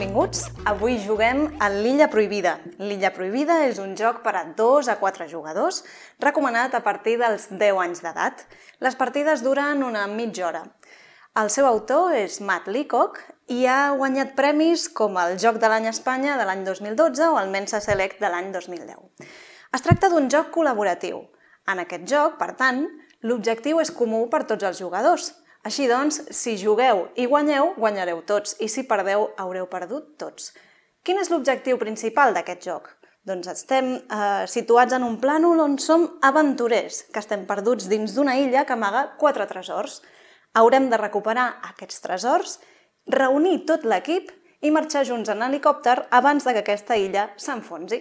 benvinguts. Avui juguem a l'Illa Prohibida. L'Illa Prohibida és un joc per a 2 a 4 jugadors, recomanat a partir dels 10 anys d'edat. Les partides duren una mitja hora. El seu autor és Matt Leacock i ha guanyat premis com el Joc de l'any Espanya de l'any 2012 o el Mensa Select de l'any 2010. Es tracta d'un joc col·laboratiu. En aquest joc, per tant, l'objectiu és comú per tots els jugadors – així doncs, si jugueu i guanyeu, guanyareu tots, i si perdeu, haureu perdut tots. Quin és l'objectiu principal d'aquest joc? Doncs estem eh, situats en un plànol on som aventurers, que estem perduts dins d'una illa que amaga quatre tresors. Haurem de recuperar aquests tresors, reunir tot l'equip i marxar junts en helicòpter abans de que aquesta illa s'enfonsi.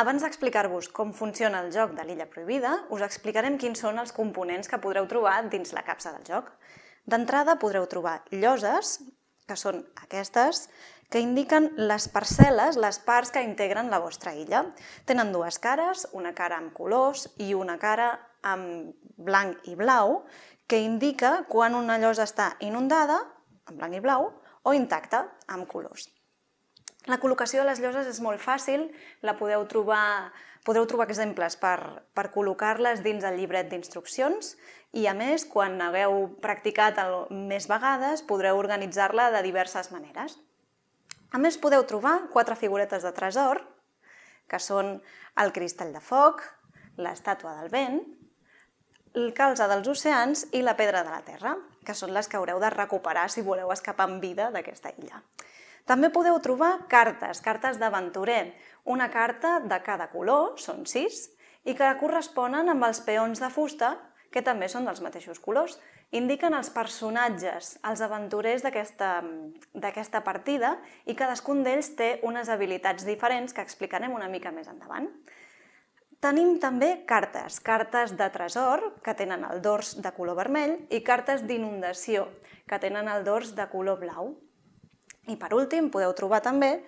Abans d'explicar-vos com funciona el joc de l'illa prohibida, us explicarem quins són els components que podreu trobar dins la capsa del joc. D'entrada podreu trobar lloses, que són aquestes, que indiquen les parcel·les, les parts que integren la vostra illa. Tenen dues cares, una cara amb colors i una cara amb blanc i blau, que indica quan una llosa està inundada, en blanc i blau, o intacta, amb colors. La col·locació de les lloses és molt fàcil, la podeu trobar, podeu trobar exemples per, per col·locar-les dins el llibret d'instruccions i, a més, quan hagueu practicat el més vegades, podreu organitzar-la de diverses maneres. A més, podeu trobar quatre figuretes de tresor, que són el cristall de foc, l'estàtua del vent, el calze dels oceans i la pedra de la terra, que són les que haureu de recuperar si voleu escapar amb vida d'aquesta illa. També podeu trobar cartes, cartes d'aventurer, una carta de cada color, són sis, i que corresponen amb els peons de fusta, que també són dels mateixos colors. Indiquen els personatges, els aventurers d'aquesta partida, i cadascun d'ells té unes habilitats diferents que explicarem una mica més endavant. Tenim també cartes, cartes de tresor, que tenen el dors de color vermell, i cartes d'inundació, que tenen el dors de color blau. I per últim podeu trobar també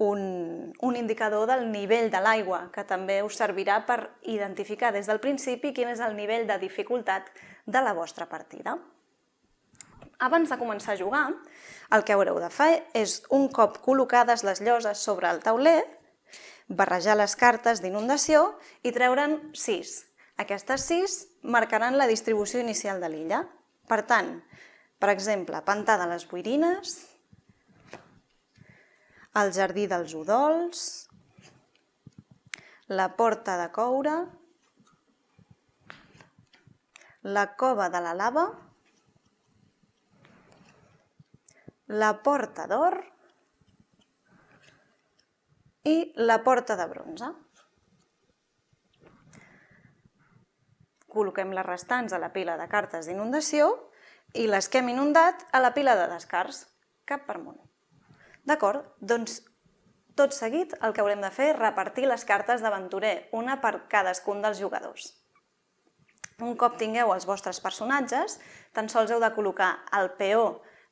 un, un indicador del nivell de l'aigua, que també us servirà per identificar des del principi quin és el nivell de dificultat de la vostra partida. Abans de començar a jugar, el que haureu de fer és, un cop col·locades les lloses sobre el tauler, barrejar les cartes d'inundació i treure'n 6. Aquestes 6 marcaran la distribució inicial de l'illa. Per tant, per exemple, pantà de les boirines, el jardí dels udols, la porta de coure, la cova de la lava, la porta d'or i la porta de bronze. Col·loquem les restants a la pila de cartes d'inundació i les que hem inundat a la pila de descars, cap per munt. D'acord? Doncs tot seguit el que haurem de fer és repartir les cartes d'aventurer, una per cadascun dels jugadors. Un cop tingueu els vostres personatges, tan sols heu de col·locar el PO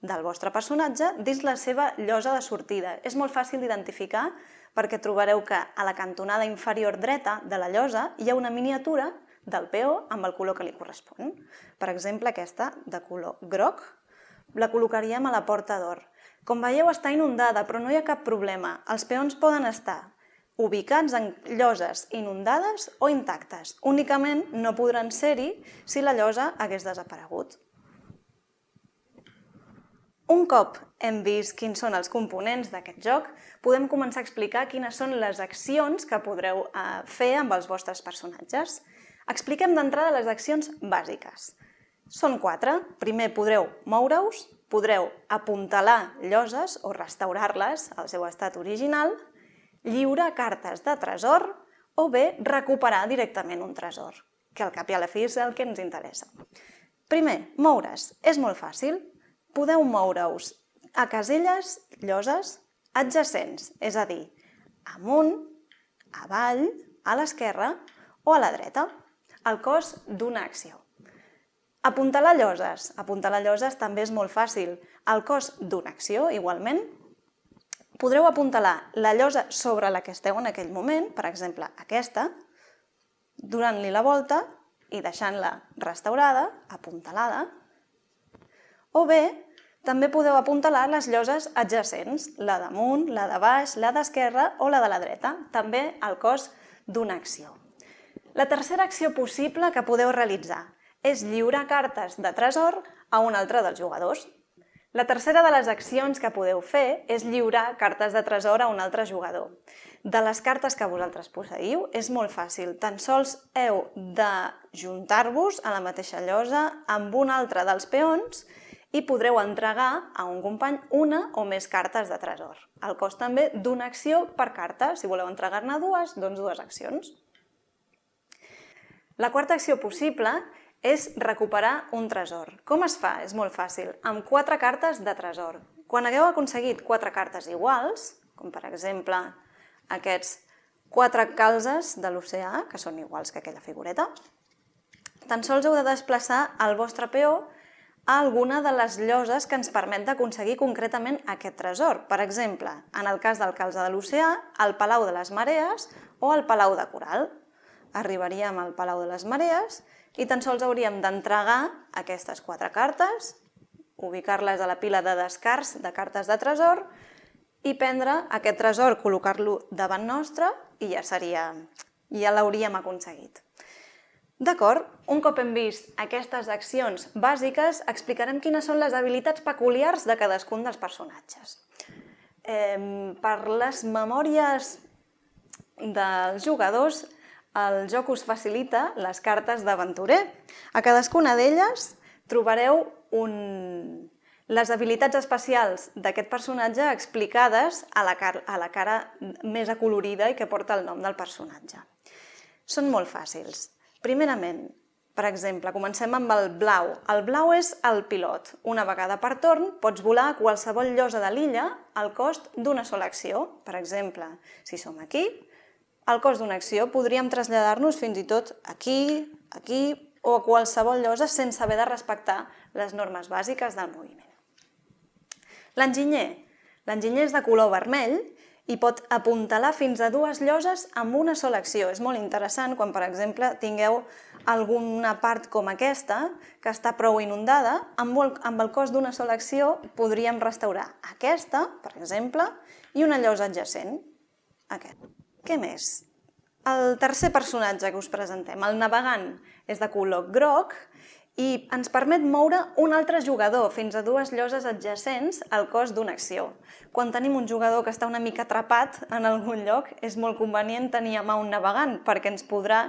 del vostre personatge dins la seva llosa de sortida. És molt fàcil d'identificar perquè trobareu que a la cantonada inferior dreta de la llosa hi ha una miniatura del PO amb el color que li correspon. Per exemple, aquesta de color groc la col·locaríem a la porta d'or com veieu, està inundada, però no hi ha cap problema. Els peons poden estar ubicats en lloses inundades o intactes. Únicament no podran ser-hi si la llosa hagués desaparegut. Un cop hem vist quins són els components d'aquest joc, podem començar a explicar quines són les accions que podreu eh, fer amb els vostres personatges. Expliquem d'entrada les accions bàsiques. Són quatre. Primer podreu moure-us, podreu apuntalar lloses o restaurar-les al seu estat original, lliurar cartes de tresor o bé recuperar directament un tresor, que al cap i a la fi és el que ens interessa. Primer, moure's. És molt fàcil. Podeu moure-us a caselles, lloses, adjacents, és a dir, amunt, avall, a l'esquerra o a la dreta, el cost d'una acció. Apuntalar lloses. Apuntalar lloses també és molt fàcil. El cost d'una acció, igualment, podreu apuntalar la llosa sobre la que esteu en aquell moment, per exemple, aquesta, donant-li la volta i deixant-la restaurada, apuntalada, o bé també podeu apuntalar les lloses adjacents, la damunt, la de baix, la d'esquerra o la de la dreta, també al cos d'una acció. La tercera acció possible que podeu realitzar és lliurar cartes de tresor a un altre dels jugadors. La tercera de les accions que podeu fer és lliurar cartes de tresor a un altre jugador. De les cartes que vosaltres posseïu és molt fàcil. Tan sols heu de juntar-vos a la mateixa llosa amb un altre dels peons i podreu entregar a un company una o més cartes de tresor. El cost també d'una acció per carta. Si voleu entregar-ne dues, doncs dues accions. La quarta acció possible és recuperar un tresor. Com es fa? És molt fàcil. Amb quatre cartes de tresor. Quan hagueu aconseguit quatre cartes iguals, com per exemple aquests quatre calzes de l'oceà, que són iguals que aquella figureta, tan sols heu de desplaçar el vostre peó a alguna de les lloses que ens permet d'aconseguir concretament aquest tresor. Per exemple, en el cas del calze de l'oceà, el Palau de les Marees o el Palau de Coral arribaríem al Palau de les Marees i tan sols hauríem d'entregar aquestes quatre cartes, ubicar-les a la pila de descarts de cartes de tresor i prendre aquest tresor, col·locar-lo davant nostre i ja seria, ja l'hauríem aconseguit. D'acord, un cop hem vist aquestes accions bàsiques, explicarem quines són les habilitats peculiars de cadascun dels personatges. Eh, per les memòries dels jugadors, el joc us facilita les cartes d'aventurer. A cadascuna d'elles trobareu un... les habilitats especials d'aquest personatge explicades a la, car a la cara més acolorida i que porta el nom del personatge. Són molt fàcils. Primerament, per exemple, comencem amb el blau. El blau és el pilot. Una vegada per torn pots volar a qualsevol llosa de l'illa al cost d'una sola acció. Per exemple, si som aquí, el cost d'una acció podríem traslladar-nos fins i tot aquí, aquí o a qualsevol llosa sense haver de respectar les normes bàsiques del moviment. L'enginyer. L'enginyer és de color vermell i pot apuntalar fins a dues lloses amb una sola acció. És molt interessant quan, per exemple, tingueu alguna part com aquesta, que està prou inundada, amb el, amb el cost d'una sola acció podríem restaurar aquesta, per exemple, i una llosa adjacent, aquesta. Què més? El tercer personatge que us presentem, el navegant, és de color groc i ens permet moure un altre jugador fins a dues lloses adjacents al cos d'una acció. Quan tenim un jugador que està una mica atrapat en algun lloc, és molt convenient tenir a mà un navegant perquè ens podrà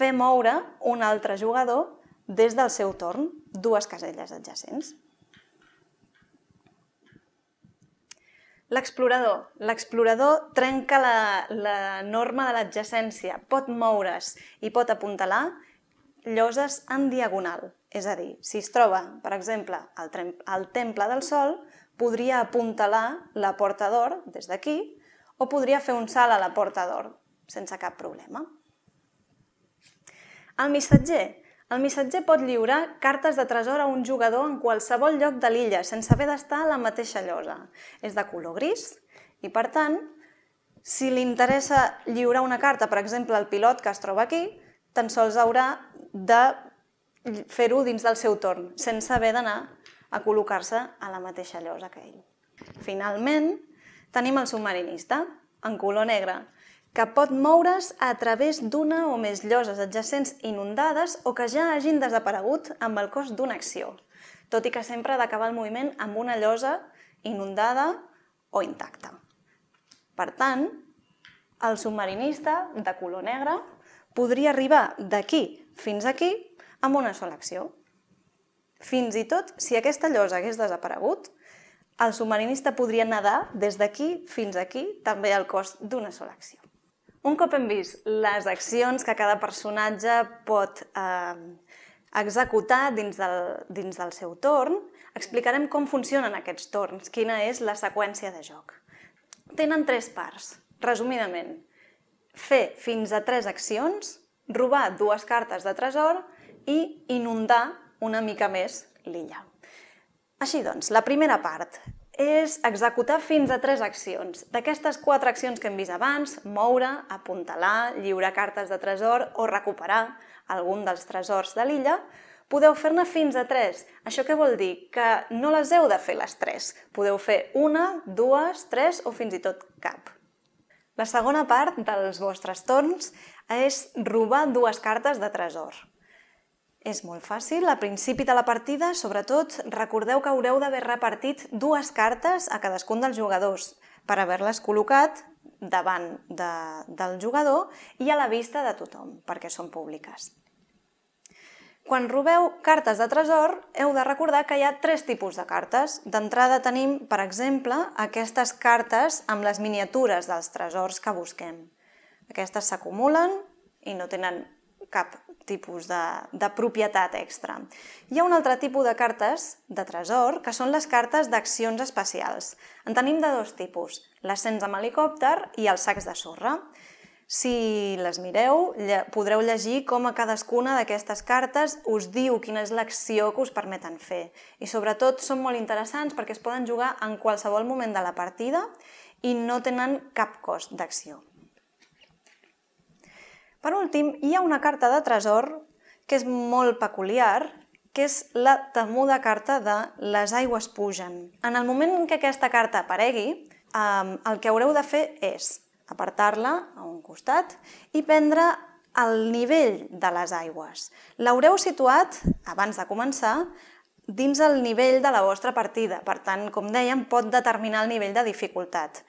fer moure un altre jugador des del seu torn, dues caselles adjacents. L'explorador. L'explorador trenca la, la norma de l'adjacència, pot moure's i pot apuntalar lloses en diagonal. És a dir, si es troba, per exemple, al, al Temple del Sol, podria apuntalar la porta d'or des d'aquí o podria fer un salt a la porta d'or sense cap problema. El missatger el missatger pot lliurar cartes de tresor a un jugador en qualsevol lloc de l'illa, sense haver d'estar a la mateixa llosa. És de color gris i, per tant, si li interessa lliurar una carta, per exemple, al pilot que es troba aquí, tan sols haurà de fer-ho dins del seu torn, sense haver d'anar a col·locar-se a la mateixa llosa que ell. Finalment, tenim el submarinista, en color negre, que pot moure's a través d'una o més lloses adjacents inundades o que ja hagin desaparegut amb el cost d'una acció, tot i que sempre ha d'acabar el moviment amb una llosa inundada o intacta. Per tant, el submarinista de color negre podria arribar d'aquí fins aquí amb una sola acció. Fins i tot si aquesta llosa hagués desaparegut, el submarinista podria nedar des d'aquí fins aquí també al cost d'una sola acció. Un cop hem vist les accions que cada personatge pot eh, executar dins del, dins del seu torn, explicarem com funcionen aquests torns, quina és la seqüència de joc. Tenen tres parts, resumidament. Fer fins a tres accions, robar dues cartes de tresor i inundar una mica més l'illa. Així doncs, la primera part, és executar fins a tres accions. D'aquestes quatre accions que hem vist abans, moure, apuntalar, lliurar cartes de tresor o recuperar algun dels tresors de l'illa, podeu fer-ne fins a tres. Això què vol dir? Que no les heu de fer les tres. Podeu fer una, dues, tres o fins i tot cap. La segona part dels vostres torns és robar dues cartes de tresor. És molt fàcil. A principi de la partida, sobretot, recordeu que haureu d'haver repartit dues cartes a cadascun dels jugadors per haver-les col·locat davant de, del jugador i a la vista de tothom, perquè són públiques. Quan robeu cartes de tresor, heu de recordar que hi ha tres tipus de cartes. D'entrada tenim, per exemple, aquestes cartes amb les miniatures dels tresors que busquem. Aquestes s'acumulen i no tenen cap tipus de, de propietat extra. Hi ha un altre tipus de cartes de tresor, que són les cartes d'accions especials. En tenim de dos tipus, l'ascens amb helicòpter i els sacs de sorra. Si les mireu, podreu llegir com a cadascuna d'aquestes cartes us diu quina és l'acció que us permeten fer. I sobretot són molt interessants perquè es poden jugar en qualsevol moment de la partida i no tenen cap cost d'acció. Per últim, hi ha una carta de tresor que és molt peculiar, que és la temuda carta de les aigües pugen. En el moment en què aquesta carta aparegui, el que haureu de fer és apartar-la a un costat i prendre el nivell de les aigües. L'haureu situat, abans de començar, dins el nivell de la vostra partida. Per tant, com dèiem, pot determinar el nivell de dificultat,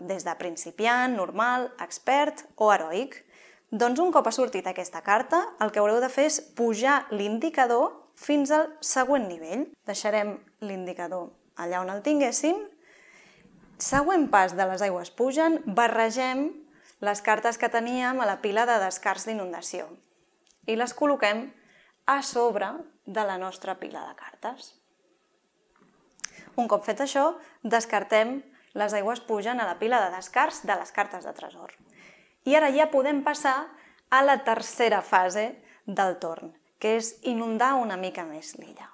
des de principiant, normal, expert o heroic. Doncs un cop ha sortit aquesta carta, el que haureu de fer és pujar l'indicador fins al següent nivell. Deixarem l'indicador allà on el tinguéssim. Següent pas de les aigües pugen, barregem les cartes que teníem a la pila de descarts d'inundació i les col·loquem a sobre de la nostra pila de cartes. Un cop fet això, descartem les aigües pugen a la pila de descarts de les cartes de tresor. I ara ja podem passar a la tercera fase del torn, que és inundar una mica més l'illa.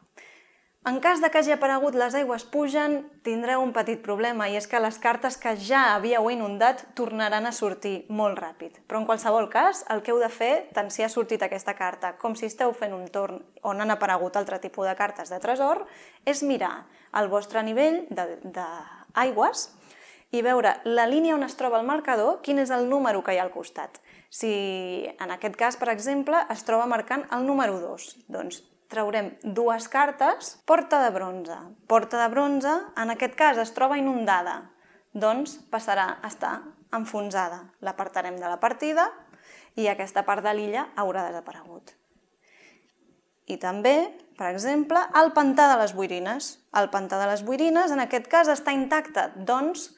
En cas de que hagi aparegut les aigües pugen, tindreu un petit problema, i és que les cartes que ja havíeu inundat tornaran a sortir molt ràpid. Però en qualsevol cas, el que heu de fer, tant si ha sortit aquesta carta com si esteu fent un torn on han aparegut altre tipus de cartes de tresor, és mirar el vostre nivell d'aigües, de, de i veure la línia on es troba el marcador, quin és el número que hi ha al costat. Si en aquest cas, per exemple, es troba marcant el número 2, doncs traurem dues cartes, porta de bronze. Porta de bronze, en aquest cas, es troba inundada, doncs passarà a estar enfonsada. L'apartarem de la partida i aquesta part de l'illa haurà desaparegut. I també, per exemple, el pantà de les boirines. El pantà de les boirines, en aquest cas, està intacte, doncs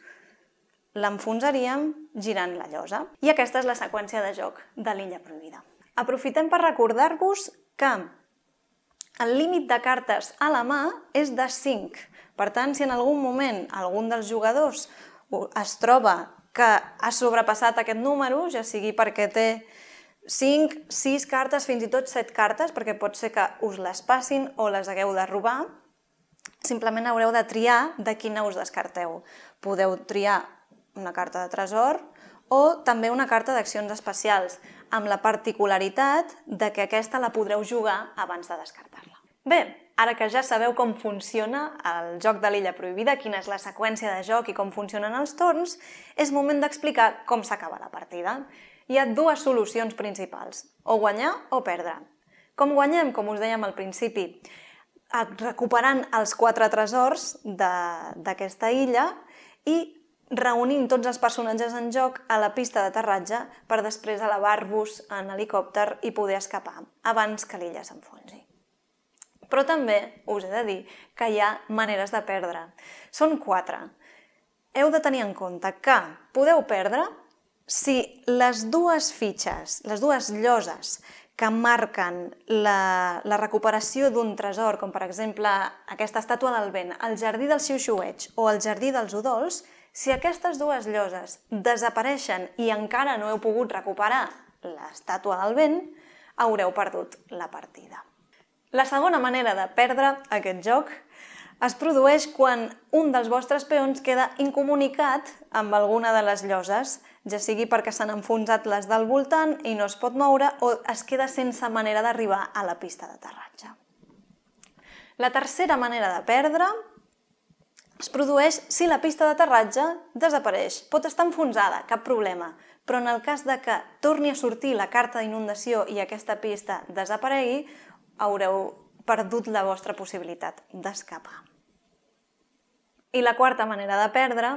l'enfonsaríem girant la llosa. I aquesta és la seqüència de joc de l'illa prohibida. Aprofitem per recordar-vos que el límit de cartes a la mà és de 5. Per tant, si en algun moment algun dels jugadors es troba que ha sobrepassat aquest número, ja sigui perquè té 5, 6 cartes, fins i tot 7 cartes, perquè pot ser que us les passin o les hagueu de robar, simplement haureu de triar de quina us descarteu. Podeu triar una carta de tresor, o també una carta d'accions especials, amb la particularitat de que aquesta la podreu jugar abans de descartar-la. Bé, ara que ja sabeu com funciona el joc de l'illa prohibida, quina és la seqüència de joc i com funcionen els torns, és moment d'explicar com s'acaba la partida. Hi ha dues solucions principals, o guanyar o perdre. Com guanyem? Com us dèiem al principi, eh, recuperant els quatre tresors d'aquesta illa i reunint tots els personatges en joc a la pista d'aterratge per després elevar-vos en helicòpter i poder escapar abans que l'illa s'enfonsi. Però també us he de dir que hi ha maneres de perdre. Són quatre. Heu de tenir en compte que podeu perdre si les dues fitxes, les dues lloses que marquen la, la recuperació d'un tresor, com per exemple aquesta estàtua del vent, el jardí del xiu o el jardí dels udols, si aquestes dues lloses desapareixen i encara no heu pogut recuperar l'estàtua del vent, haureu perdut la partida. La segona manera de perdre aquest joc es produeix quan un dels vostres peons queda incomunicat amb alguna de les lloses, ja sigui perquè s'han enfonsat les del voltant i no es pot moure o es queda sense manera d'arribar a la pista d'aterratge. La tercera manera de perdre es produeix si la pista d'aterratge desapareix. Pot estar enfonsada, cap problema, però en el cas de que torni a sortir la carta d'inundació i aquesta pista desaparegui, haureu perdut la vostra possibilitat d'escapar. I la quarta manera de perdre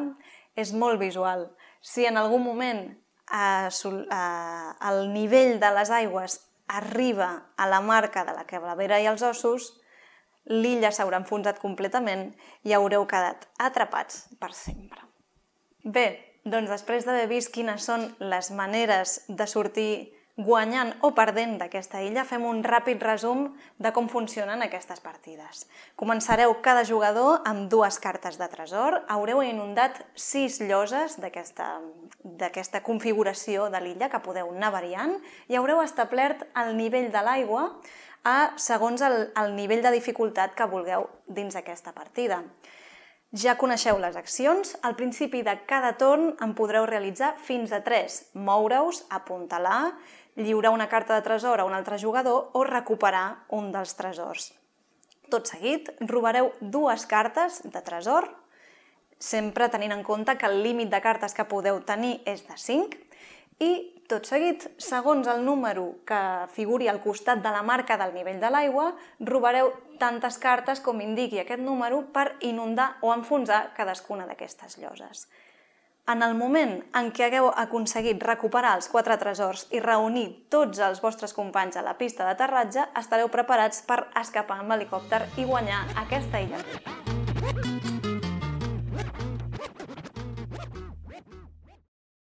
és molt visual. Si en algun moment eh, eh, el nivell de les aigües arriba a la marca de la quebravera i els ossos, l'illa s'haurà enfonsat completament i haureu quedat atrapats per sempre. Bé, doncs després d'haver vist quines són les maneres de sortir guanyant o perdent d'aquesta illa, fem un ràpid resum de com funcionen aquestes partides. Començareu cada jugador amb dues cartes de tresor. Haureu inundat sis lloses d'aquesta configuració de l'illa que podeu anar variant i haureu establert el nivell de l'aigua a segons el, el nivell de dificultat que vulgueu dins aquesta partida. Ja coneixeu les accions. Al principi de cada torn en podreu realitzar fins a 3. Moure-us, apuntalar, lliurar una carta de tresor a un altre jugador o recuperar un dels tresors. Tot seguit, robareu dues cartes de tresor, sempre tenint en compte que el límit de cartes que podeu tenir és de 5, i tot seguit, segons el número que figuri al costat de la marca del nivell de l'aigua, robareu tantes cartes com indiqui aquest número per inundar o enfonsar cadascuna d'aquestes lloses. En el moment en què hagueu aconseguit recuperar els quatre tresors i reunir tots els vostres companys a la pista d'aterratge, estareu preparats per escapar amb helicòpter i guanyar aquesta illa.